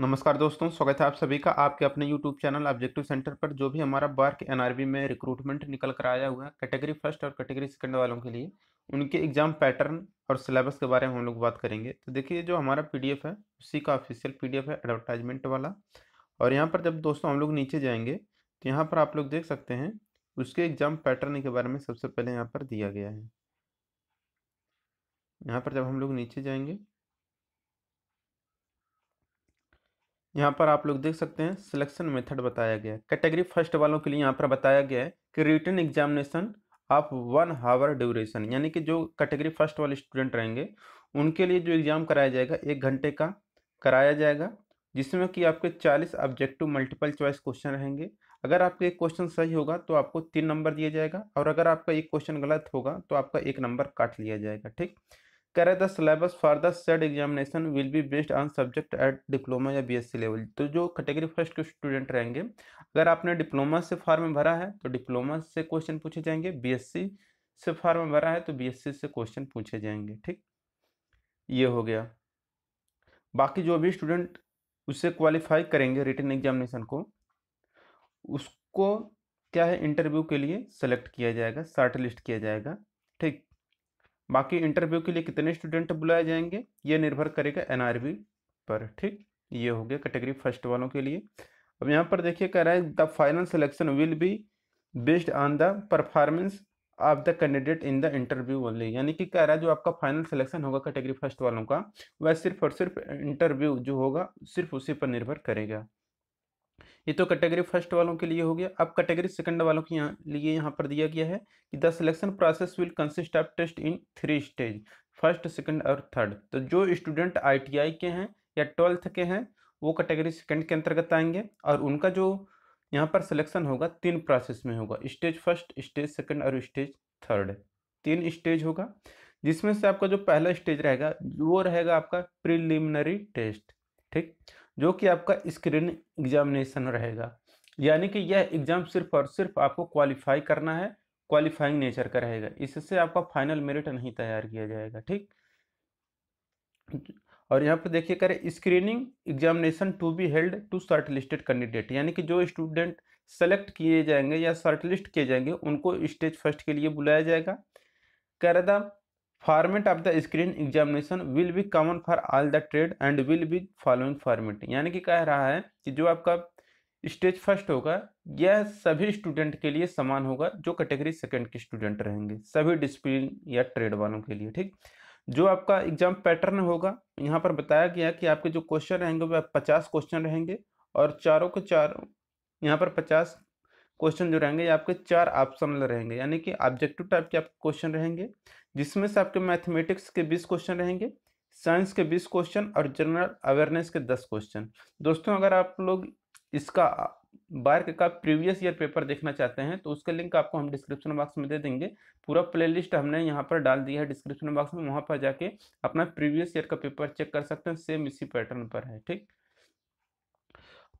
नमस्कार दोस्तों स्वागत है आप सभी का आपके अपने यूट्यूब चैनल ऑब्जेक्टिव सेंटर पर जो भी हमारा बार्क एनआरबी में रिक्रूटमेंट निकल कर आया हुआ है कैटेगरी फर्स्ट और कैटेगरी सेकंड वालों के लिए उनके एग्जाम पैटर्न और सिलेबस के बारे में हम लोग बात करेंगे तो देखिए जो हमारा पी है उसी का ऑफिशियल पी है एडवर्टाइजमेंट वाला और यहाँ पर जब दोस्तों हम लोग नीचे जाएंगे तो यहाँ पर आप लोग देख सकते हैं उसके एग्जाम पैटर्न के बारे में सबसे पहले यहाँ पर दिया गया है यहाँ पर जब हम लोग नीचे जाएंगे यहाँ पर आप लोग देख सकते हैं सिलेक्शन मेथड बताया गया है कैटेगरी फर्स्ट वालों के लिए यहाँ पर बताया गया है कि written examination of one hour duration यानी कि जो कैटेगरी फर्स्ट वाले स्टूडेंट रहेंगे उनके लिए जो एग्ज़ाम कराया जाएगा एक घंटे का कराया जाएगा जिसमें कि आपके चालीस ऑब्जेक्टिव मल्टीपल चॉइस क्वेश्चन रहेंगे अगर आपका एक क्वेश्चन सही होगा तो आपको तीन नंबर दिया जाएगा और अगर आपका एक क्वेश्चन गलत होगा तो आपका एक नंबर काट लिया जाएगा ठीक कह the syllabus for the said examination will be based on subject at diploma या बीएससी लेवल तो जो कैटेगरी फर्स्ट के स्टूडेंट रहेंगे अगर आपने डिप्लोमा से फॉर्म भरा है तो डिप्लोमा से क्वेश्चन पूछे जाएंगे बीएससी से फॉर्म भरा है तो बीएससी से क्वेश्चन पूछे जाएंगे ठीक ये हो गया बाकी जो भी स्टूडेंट उससे क्वालिफाई करेंगे रिटर्न एग्जामिनेशन को उसको क्या है इंटरव्यू के लिए सेलेक्ट किया जाएगा शॉर्ट लिस्ट किया जाएगा ठीक बाकी इंटरव्यू के लिए कितने स्टूडेंट बुलाए जाएंगे ये निर्भर करेगा एन पर ठीक ये हो गया कैटेगरी फर्स्ट वालों के लिए अब यहाँ पर देखिए कह रहा है the final selection will be based on the performance of the candidate in the interview only यानी कि कह रहा है जो आपका फाइनल सिलेक्शन होगा कैटेगरी फर्स्ट वालों का वह सिर्फ और सिर्फ इंटरव्यू जो होगा सिर्फ उसी पर निर्भर करेगा ये तो कैटेगरी फर्स्ट वालों के लिए हो गया अब कैटेगरी सेकंड वालों के यहाँ लिए यहाँ पर दिया गया है कि the selection process will consist of test in three stage first second और थर्ड तो जो स्टूडेंट आईटीआई के हैं या ट्वेल्थ के हैं वो कैटेगरी सेकंड के अंतर्गत आएंगे और उनका जो यहाँ पर सिलेक्शन होगा तीन प्रोसेस में होगा स्टेज फर्स्ट स्टेज सेकेंड और स्टेज थर्ड तीन स्टेज होगा जिसमें से आपका जो पहला स्टेज रहेगा वो रहेगा आपका प्रिलिमिनरी टेस्ट ठीक जो कि आपका स्क्रीन एग्जामिनेशन रहेगा यानी कि यह एग्ज़ाम सिर्फ और सिर्फ आपको क्वालिफाई करना है क्वालिफाइंग नेचर का रहेगा इससे आपका फाइनल मेरिट नहीं तैयार किया जाएगा ठीक और यहाँ पर देखिए करें screening examination to be held to shortlisted candidate यानी कि जो स्टूडेंट सेलेक्ट किए जाएंगे या शॉर्ट लिस्ट किए जाएंगे उनको स्टेज फर्स्ट के लिए बुलाया जाएगा कह रहा था format of the screen examination will be common for all the trade and will be following format यानी कि कह रहा है कि जो आपका स्टेज फर्स्ट होगा यह सभी स्टूडेंट के लिए समान होगा जो कैटेगरी सेकंड के स्टूडेंट रहेंगे सभी डिसिप्लिन या ट्रेड वालों के लिए ठीक जो आपका एग्जाम पैटर्न होगा यहाँ पर बताया गया कि आपके जो क्वेश्चन रहेंगे वह पचास क्वेश्चन रहेंगे और चारों के चार यहाँ पर पचास क्वेश्चन जो रहेंगे आपके चार ऑप्शन रहेंगे यानी कि ऑब्जेक्टिव टाइप के आपके क्वेश्चन रहेंगे जिसमें से आपके मैथमेटिक्स के बीस क्वेश्चन रहेंगे साइंस के बीस क्वेश्चन और जनरल अवेयरनेस के दस क्वेश्चन दोस्तों अगर आप लोग इसका बार का प्रीवियस ईयर पेपर देखना चाहते हैं तो उसका लिंक आपको हम डिस्क्रिप्शन बॉक्स में दे देंगे पूरा प्लेलिस्ट हमने यहाँ पर डाल दिया है डिस्क्रिप्शन बॉक्स में वहाँ पर जाके अपना प्रीवियस ईयर का पेपर चेक कर सकते हैं सेम इसी पैटर्न पर है ठीक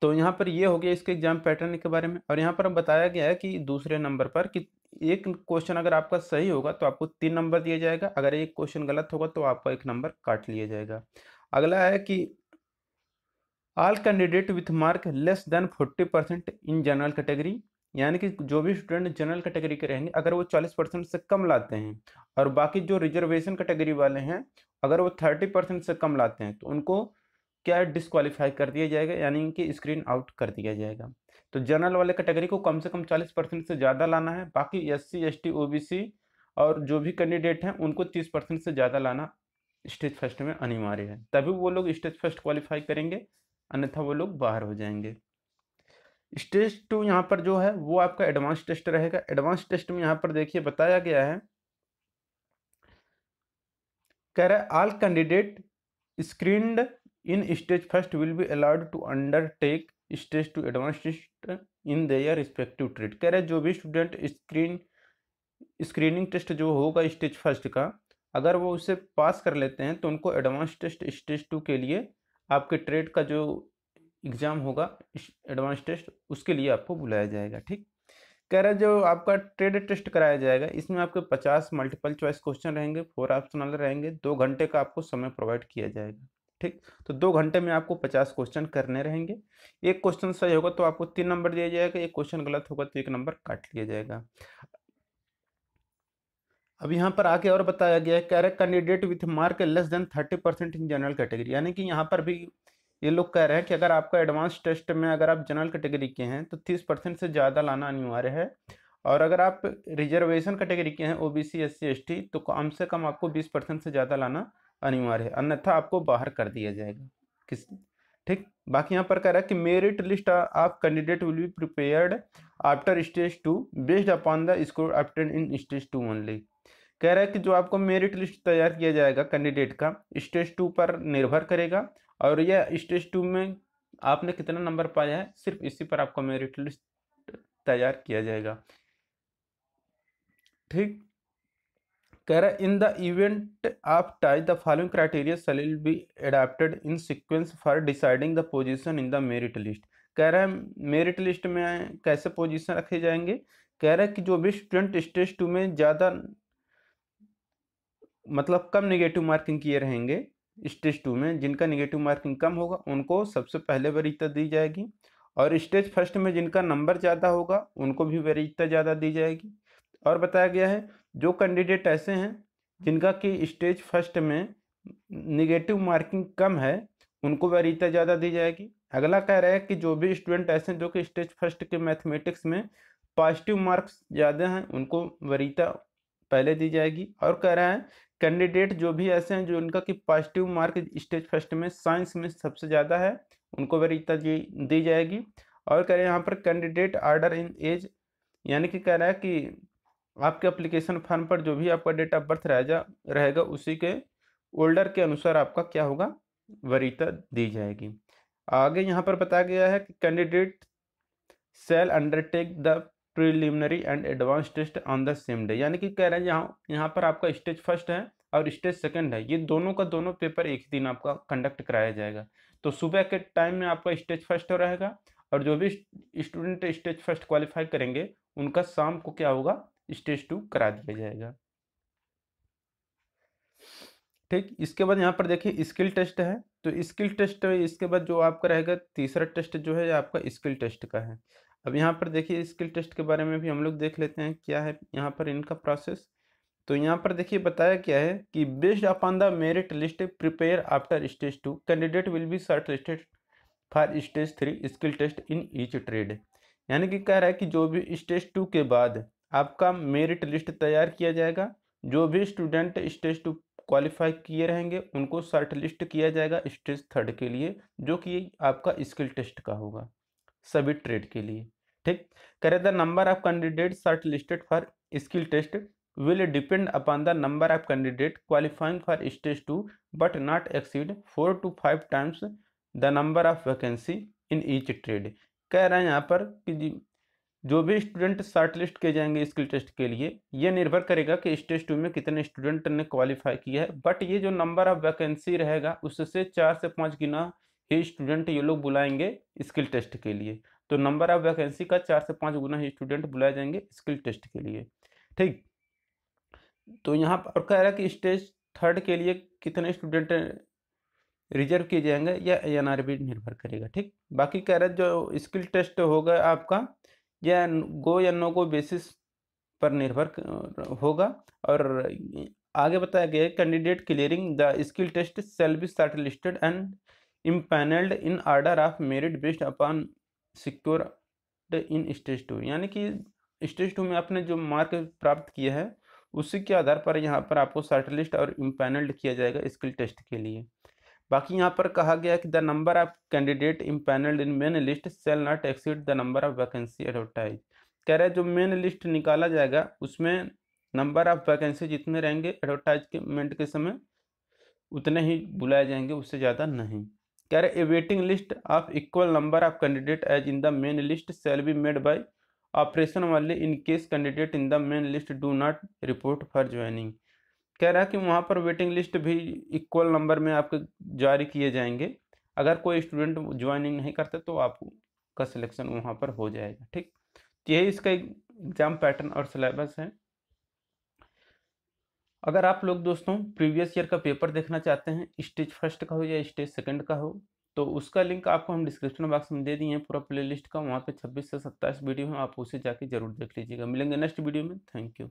तो यहाँ पर ये हो गया इसके एग्जाम पैटर्न के बारे में और यहाँ पर बताया गया है कि दूसरे नंबर पर कि एक क्वेश्चन अगर आपका सही होगा तो आपको तीन नंबर दिया जाएगा अगर एक क्वेश्चन गलत होगा तो आपका एक नंबर काट लिया जाएगा अगला है कि all candidate with mark less than forty percent in general category यानी कि जो भी स्टूडेंट जनरल कैटेगरी के रहेंगे अगर वो चालीस परसेंट से कम लाते हैं और बाकी जो रिजर्वेशन कैटेगरी वाले हैं अगर वो थर्टी परसेंट से कम लाते हैं तो उनको क्या डिसक्वालीफाई कर दिया जाएगा यानी कि स्क्रीन आउट कर दिया जाएगा तो जनरल वाले कैटेगरी को कम से कम 40 परसेंट से ज़्यादा लाना है बाकी S C S T O B C और जो भी कैंडिडेट हैं उनको 30 परसेंट से ज़्यादा लाना स्टेज फर्स्ट में अनिवार्य है तभी वो लोग स्टेज फर्स्ट क्वालिफाई करेंगे अन्यथा वो लोग बाहर हो जाएंगे स्टेज टू यहाँ पर जो है वो आपका एडवांस टेस्ट रहेगा एडवांस टेस्ट में यहाँ पर देखिए बताया गया है कह रहा है all candidate screened in stage first will be allowed to undertake stage two advance in their respective trade कह रहे जो भी स्टूडेंट स्क्रीन स्क्रीनिंग टेस्ट जो होगा स्टेज फर्स्ट का अगर वो उसे पास कर लेते हैं तो उनको एडवांस टेस्ट स्टेज टू के लिए आपके ट्रेड का जो एग्ज़ाम होगा एडवांस टेस्ट उसके लिए आपको बुलाया जाएगा ठीक कह रहे जो आपका ट्रेड टेस्ट कराया जाएगा इसमें आपके पचास मल्टीपल चॉइस क्वेश्चन रहेंगे फोर ऑप्शनल रहेंगे दो घंटे का आपको समय प्रोवाइड किया जाएगा ठीक तो दो घंटे में आपको पचास क्वेश्चन करने रहेंगे एक क्वेश्चन सही होगा तो आपको तीन नंबर दिया जाएगा एक क्वेश्चन गलत होगा तो एक नंबर काट लिया जाएगा अब यहाँ पर आगे और बताया गया है कह रहे candidate with mark less than thirty percent in general category यानी कि यहाँ पर भी ये लोग कह रहे हैं कि अगर आपका एडवांस टेस्ट में अगर आप जनरल कैटेगरी के हैं तो तीस परसेंट से ज़्यादा लाना अनिवार्य है और अगर आप रिजर्वेशन कैटेगरी के हैं O B C S C S T तो कम से कम आपको बीस परसेंट से ज़्यादा लाना अनिवार्य है अन्यथा आपको बाहर कर दिया जाएगा किस ठीक बाकी यहाँ पर कह रहा है कि merit list of candidate will be prepared after stage two based upon the score obtained in stage two only कह रहा है कि जो आपको मेरिट लिस्ट तैयार किया जाएगा कैंडिडेट का स्टेज टू पर निर्भर करेगा और यह स्टेज टू में आपने कितना नंबर पाया है सिर्फ इसी पर आपको मेरिट लिस्ट तैयार किया जाएगा ठीक कह रहा है in the event of tie the following criteria shall be adapted in sequence for deciding the position in the merit list कह रहा है मेरिट लिस्ट में कैसे पोजिशन रखे जाएंगे कह रहा है कि जो भी स्टूडेंट स्टेज टू में ज़्यादा मतलब कम निगेटिव मार्किंग किए रहेंगे स्टेज टू में जिनका निगेटिव मार्किंग कम होगा उनको सबसे पहले वरीयता दी जाएगी और स्टेज फर्स्ट में जिनका नंबर ज़्यादा होगा उनको भी वरीयता ज़्यादा दी जाएगी और बताया गया है जो कैंडिडेट ऐसे हैं जिनका कि स्टेज फर्स्ट में निगेटिव मार्किंग कम है उनको वरीयता ज़्यादा दी जाएगी अगला कह रहा है कि जो भी स्टूडेंट ऐसे हैं जो कि स्टेज फर्स्ट के मैथमेटिक्स में पॉजिटिव मार्क्स ज़्यादा हैं उनको वरीयता पहले दी जाएगी और कह रहा है कैंडिडेट जो भी ऐसे हैं जो उनका कि पॉजिटिव मार्क स्टेज फर्स्ट में साइंस में सबसे ज़्यादा है उनको वरीयता दी जाएगी और कह रहे हैं यहाँ पर कैंडिडेट आर्डर इन एज यानी कि कह रहा है कि आपके अप्लीकेशन फॉर्म पर जो भी आपका डेट ऑफ बर्थ रहेगा रहेगा उसी के ओल्डर के अनुसार आपका क्या होगा वरीता दी जाएगी आगे यहाँ पर बताया गया है कि candidate shall undertake the preliminary and advance test on the same day यानी कि कह रहे हैं यहाँ यहाँ पर आपका स्टेज फर्स्ट है और स्टेज सेकंड है ये दोनों का दोनों पेपर एक दिन आपका कंडक्ट कराया जाएगा तो सुबह के टाइम में आपका स्टेज फर्स्ट रहेगा और जो भी स्टूडेंट स्टेज फर्स्ट क्वालिफाई करेंगे उनका शाम को क्या होगा स्टेज टू करा दिया जाएगा ठीक इसके बाद यहाँ पर देखिए स्किल टेस्ट है तो स्किल टेस्ट में इसके बाद जो आपका रहेगा तीसरा टेस्ट जो है आपका स्किल टेस्ट का है अब यहाँ पर देखिए स्किल टेस्ट के बारे में भी हम लोग देख लेते हैं क्या है यहाँ पर इनका प्रोसेस तो यहाँ पर देखिए बताया क्या है कि based upon the merit list prepare after stage two candidate will be shortlisted for stage three skill test in each trade यानी कि कह रहा है कि जो भी स्टेज टू के बाद आपका मेरिट लिस्ट तैयार किया जाएगा जो भी स्टूडेंट स्टेज टू क्वालिफाई किए रहेंगे उनको शर्ट लिस्ट किया जाएगा स्टेज थर्ड के लिए जो कि आपका स्किल टेस्ट का होगा सभी ट्रेड के लिए ठीक करे the number of candidate shortlisted for skill test will depend upon the number of candidate qualifying for stage two but not exceed four to five times the number of vacancy in each trade कह रहे हैं यहाँ पर कि जो भी student short list किए जाएंगे स्किल टेस्ट के लिए ये निर्भर करेगा कि स्टेज टू में कितने स्टूडेंट ने क्वालिफाई किया है बट ये जो नंबर ऑफ वैकेंसी रहेगा उससे चार से पाँच गुना ही स्टूडेंट ये लोग बुलाएंगे स्किल टेस्ट के लिए तो नंबर ऑफ वैकेंसी का चार से पाँच गुना ही स्टूडेंट बुलाए जाएंगे स्किल टेस्ट के लिए ठीक तो यहाँ पर कह रहा है कि स्टेज थर्ड के लिए कितने स्टूडेंट रिजर्व किए जाएंगे या एन आर निर्भर करेगा ठीक बाकी कह रहा है जो स्किल टेस्ट होगा आपका यह गो या नो गो बेसिस पर निर्भर होगा और आगे बताया गया है candidate clearing the skill test shall be shortlisted and empanelled in order of merit based upon secure in stage two यानी कि स्टेज टू में आपने जो मार्क प्राप्त किया है उसी के आधार पर यहाँ पर आपको शॉर्ट लिस्ट और इम्पैनल्ड किया जाएगा स्किल टेस्ट के लिए बाकी यहाँ पर कहा गया कि the number of candidate panelled in main list shall not exceed the number of vacancy advertise कह रहे जो मेन लिस्ट निकाला जाएगा उसमें नंबर ऑफ वैकेंसी जितने रहेंगे एडवर्टाइजमेंट के समय उतने ही बुलाए जाएंगे उससे ज़्यादा नहीं कह रहे a waiting list of equal number of candidate as in the main list shall be made by operation वाले in case candidate in the main list do not report for joining कह रहा है कि वहाँ पर वेटिंग लिस्ट भी equal number में आपके जारी किए जाएंगे अगर कोई स्टूडेंट ज्वाइनिंग नहीं करते तो आपका सिलेक्शन वहाँ पर हो जाएगा ठीक तो यही इसका एग्ज़ाम पैटर्न और सिलेबस है अगर आप लोग दोस्तों प्रीवियस ईयर का पेपर देखना चाहते हैं स्टेज फर्स्ट का हो या स्टेज सेकंड का हो तो उसका लिंक आपको हम डिस्क्रिप्शन बॉक्स में दे दिए हैं पूरा प्लेलिस्ट का वहाँ पे 26 से 27 वीडियो हैं आप उसे जाके जरूर देख लीजिएगा मिलेंगे नेक्स्ट वीडियो में थैंक यू